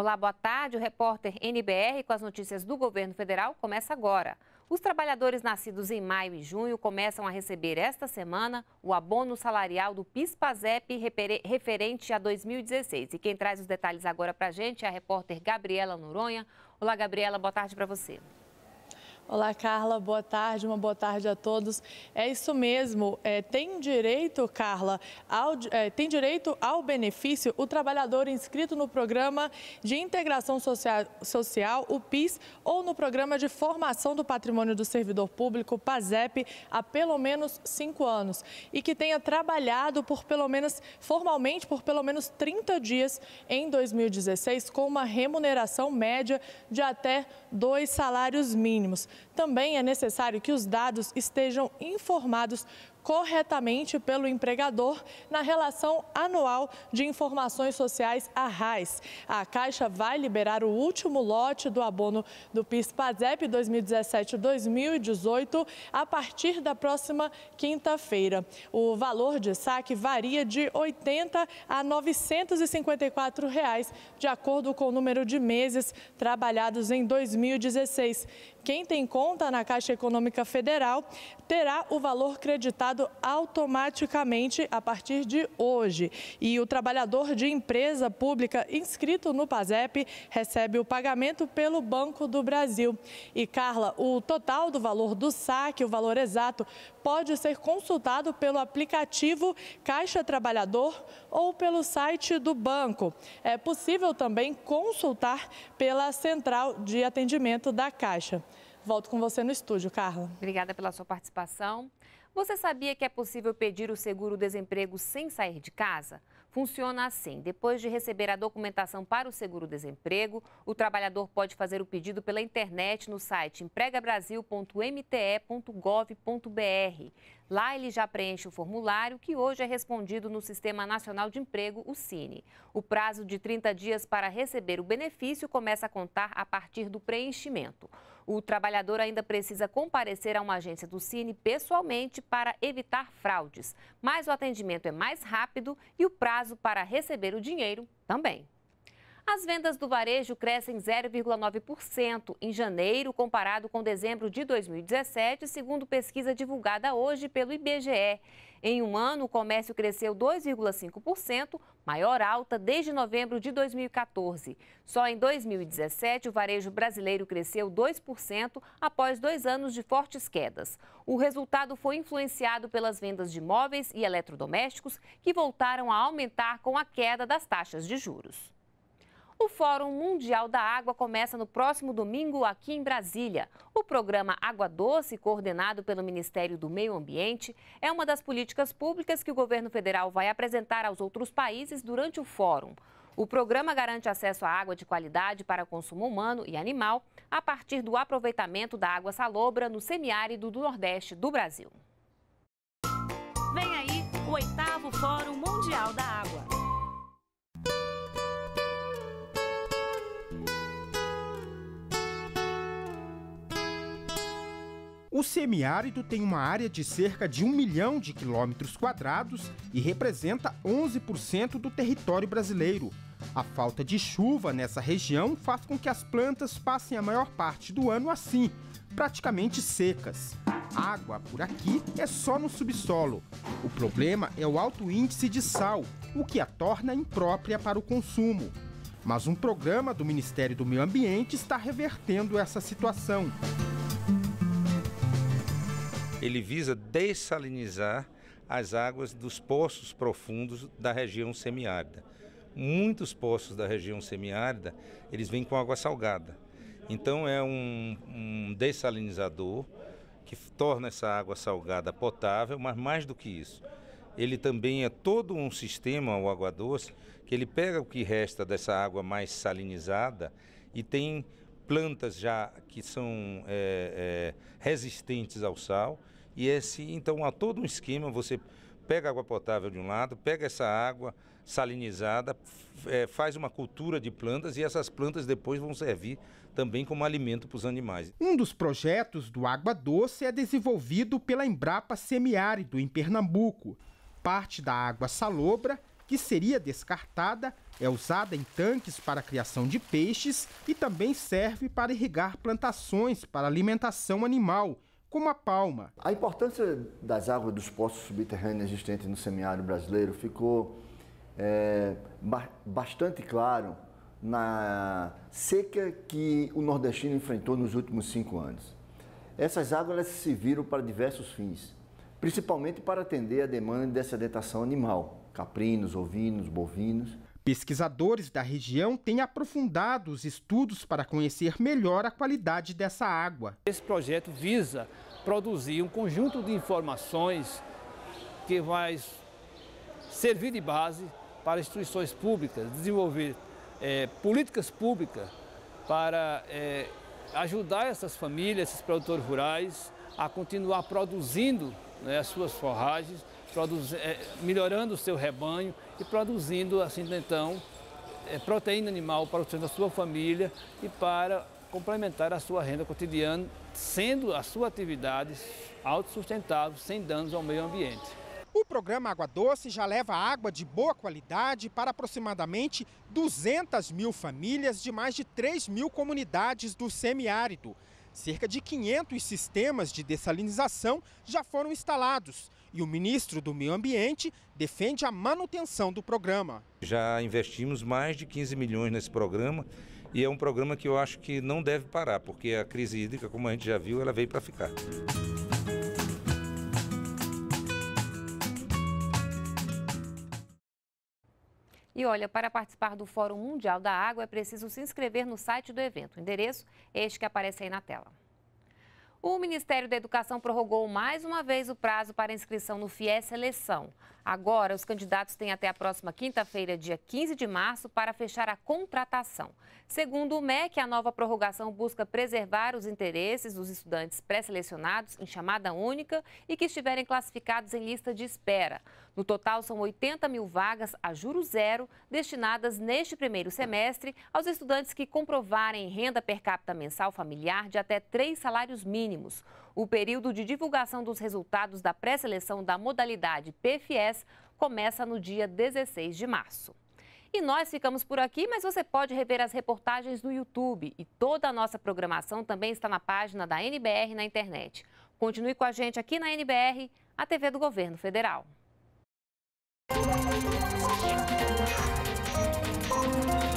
Olá, boa tarde. O repórter NBR com as notícias do governo federal começa agora. Os trabalhadores nascidos em maio e junho começam a receber esta semana o abono salarial do PIS/PASEP referente a 2016. E quem traz os detalhes agora para a gente é a repórter Gabriela Noronha. Olá, Gabriela, boa tarde para você. Olá, Carla. Boa tarde, uma boa tarde a todos. É isso mesmo. É, tem direito, Carla, ao, é, tem direito ao benefício o trabalhador inscrito no programa de integração social, social, o PIS, ou no programa de formação do patrimônio do servidor público, PASEP, há pelo menos cinco anos e que tenha trabalhado por pelo menos formalmente por pelo menos 30 dias em 2016 com uma remuneração média de até dois salários mínimos também é necessário que os dados estejam informados corretamente pelo empregador na relação anual de informações sociais, a RAIS. A Caixa vai liberar o último lote do abono do PIS-PASEP 2017-2018 a partir da próxima quinta-feira. O valor de saque varia de R$ 80 a R$ 954, reais, de acordo com o número de meses trabalhados em 2016. Quem tem conta na Caixa Econômica Federal terá o valor creditado automaticamente a partir de hoje. E o trabalhador de empresa pública inscrito no PASEP recebe o pagamento pelo Banco do Brasil. E, Carla, o total do valor do saque, o valor exato, pode ser consultado pelo aplicativo Caixa Trabalhador ou pelo site do banco. É possível também consultar pela central de atendimento da Caixa. Volto com você no estúdio, Carla. Obrigada pela sua participação. Você sabia que é possível pedir o seguro-desemprego sem sair de casa? Funciona assim: depois de receber a documentação para o seguro-desemprego, o trabalhador pode fazer o pedido pela internet no site empregabrasil.mte.gov.br. Lá ele já preenche o formulário que hoje é respondido no Sistema Nacional de Emprego, o Cine. O prazo de 30 dias para receber o benefício começa a contar a partir do preenchimento. O trabalhador ainda precisa comparecer a uma agência do Cine pessoalmente para evitar fraudes, mas o atendimento é mais rápido e o prazo para receber o dinheiro também. As vendas do varejo crescem 0,9% em janeiro, comparado com dezembro de 2017, segundo pesquisa divulgada hoje pelo IBGE. Em um ano, o comércio cresceu 2,5%, maior alta desde novembro de 2014. Só em 2017, o varejo brasileiro cresceu 2% após dois anos de fortes quedas. O resultado foi influenciado pelas vendas de móveis e eletrodomésticos, que voltaram a aumentar com a queda das taxas de juros. O Fórum Mundial da Água começa no próximo domingo aqui em Brasília. O programa Água Doce, coordenado pelo Ministério do Meio Ambiente, é uma das políticas públicas que o governo federal vai apresentar aos outros países durante o fórum. O programa garante acesso à água de qualidade para consumo humano e animal a partir do aproveitamento da água salobra no semiárido do Nordeste do Brasil. Vem aí o oitavo Fórum Mundial da Água. O semiárido tem uma área de cerca de 1 milhão de quilômetros quadrados e representa 11% do território brasileiro. A falta de chuva nessa região faz com que as plantas passem a maior parte do ano assim, praticamente secas. Água por aqui é só no subsolo. O problema é o alto índice de sal, o que a torna imprópria para o consumo. Mas um programa do Ministério do Meio Ambiente está revertendo essa situação ele visa dessalinizar as águas dos poços profundos da região semiárida. Muitos poços da região semiárida, eles vêm com água salgada. Então é um, um dessalinizador que torna essa água salgada potável, mas mais do que isso, ele também é todo um sistema, o água doce, que ele pega o que resta dessa água mais salinizada e tem plantas já que são é, é, resistentes ao sal. E esse, então, há todo um esquema, você pega água potável de um lado, pega essa água salinizada, é, faz uma cultura de plantas e essas plantas depois vão servir também como alimento para os animais. Um dos projetos do Água Doce é desenvolvido pela Embrapa Semiárido, em Pernambuco. Parte da água salobra que seria descartada, é usada em tanques para a criação de peixes e também serve para irrigar plantações para alimentação animal, como a palma. A importância das águas dos poços subterrâneos existentes no semiárido brasileiro ficou é, bastante claro na seca que o nordestino enfrentou nos últimos cinco anos. Essas águas se viram para diversos fins, principalmente para atender a demanda de sedentação animal caprinos, ovinos, bovinos. Pesquisadores da região têm aprofundado os estudos para conhecer melhor a qualidade dessa água. Esse projeto visa produzir um conjunto de informações que vai servir de base para instituições públicas, desenvolver é, políticas públicas para é, ajudar essas famílias, esses produtores rurais a continuar produzindo né, as suas forragens é, melhorando o seu rebanho e produzindo, assim, então, é, proteína animal para o sustento da sua família e para complementar a sua renda cotidiana, sendo a sua atividade autossustentável, sem danos ao meio ambiente. O programa Água Doce já leva água de boa qualidade para aproximadamente 200 mil famílias de mais de 3 mil comunidades do semiárido. Cerca de 500 sistemas de dessalinização já foram instalados e o ministro do Meio Ambiente defende a manutenção do programa. Já investimos mais de 15 milhões nesse programa e é um programa que eu acho que não deve parar, porque a crise hídrica, como a gente já viu, ela veio para ficar. E olha, para participar do Fórum Mundial da Água é preciso se inscrever no site do evento. O endereço é este que aparece aí na tela. O Ministério da Educação prorrogou mais uma vez o prazo para inscrição no FIES Seleção. Agora, os candidatos têm até a próxima quinta-feira, dia 15 de março, para fechar a contratação. Segundo o MEC, a nova prorrogação busca preservar os interesses dos estudantes pré-selecionados em chamada única e que estiverem classificados em lista de espera. No total, são 80 mil vagas a juros zero destinadas neste primeiro semestre aos estudantes que comprovarem renda per capita mensal familiar de até três salários mínimos. O período de divulgação dos resultados da pré-seleção da modalidade PFS começa no dia 16 de março. E nós ficamos por aqui, mas você pode rever as reportagens no YouTube e toda a nossa programação também está na página da NBR na internet. Continue com a gente aqui na NBR, a TV do Governo Federal. you